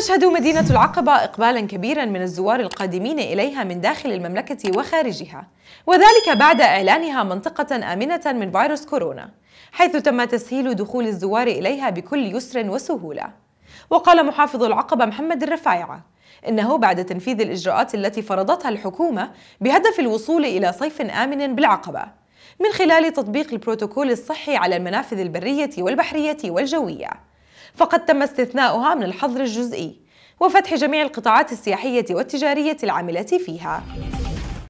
تشهد مدينة العقبة إقبالا كبيرا من الزوار القادمين إليها من داخل المملكة وخارجها وذلك بعد إعلانها منطقة آمنة من فيروس كورونا حيث تم تسهيل دخول الزوار إليها بكل يسر وسهولة وقال محافظ العقبة محمد الرفايعة إنه بعد تنفيذ الإجراءات التي فرضتها الحكومة بهدف الوصول إلى صيف آمن بالعقبة من خلال تطبيق البروتوكول الصحي على المنافذ البرية والبحرية والجوية فقد تم استثناؤها من الحظر الجزئي وفتح جميع القطاعات السياحية والتجارية العاملة فيها